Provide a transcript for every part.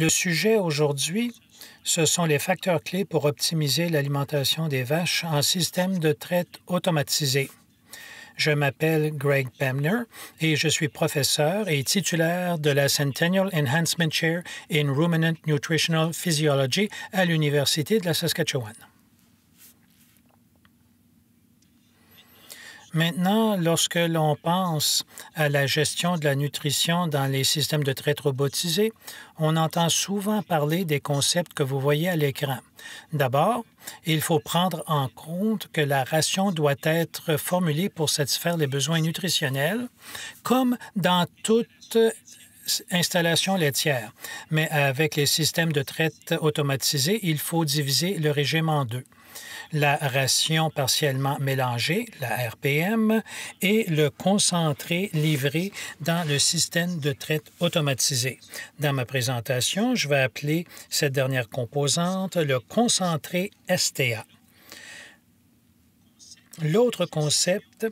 Le sujet aujourd'hui, ce sont les facteurs clés pour optimiser l'alimentation des vaches en système de traite automatisé. Je m'appelle Greg Pamner et je suis professeur et titulaire de la Centennial Enhancement Chair in Ruminant Nutritional Physiology à l'Université de la Saskatchewan. Maintenant, lorsque l'on pense à la gestion de la nutrition dans les systèmes de traite robotisés, on entend souvent parler des concepts que vous voyez à l'écran. D'abord, il faut prendre en compte que la ration doit être formulée pour satisfaire les besoins nutritionnels, comme dans toute installation laitière, Mais avec les systèmes de traite automatisés, il faut diviser le régime en deux la ration partiellement mélangée, la RPM, et le concentré livré dans le système de traite automatisé. Dans ma présentation, je vais appeler cette dernière composante le concentré STA. L'autre concept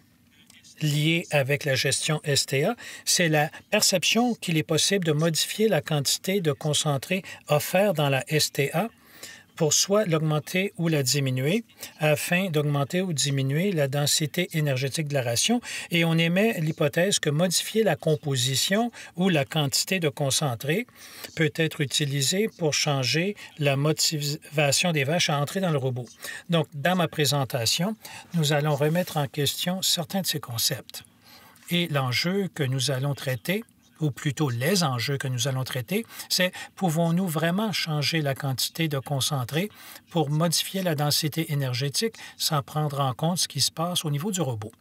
liés avec la gestion STA, c'est la perception qu'il est possible de modifier la quantité de concentré offert dans la STA pour soit l'augmenter ou la diminuer afin d'augmenter ou diminuer la densité énergétique de la ration et on émet l'hypothèse que modifier la composition ou la quantité de concentré peut être utilisé pour changer la motivation des vaches à entrer dans le robot. Donc, dans ma présentation, nous allons remettre en question certains de ces concepts et l'enjeu que nous allons traiter ou plutôt les enjeux que nous allons traiter, c'est pouvons-nous vraiment changer la quantité de concentré pour modifier la densité énergétique sans prendre en compte ce qui se passe au niveau du robot.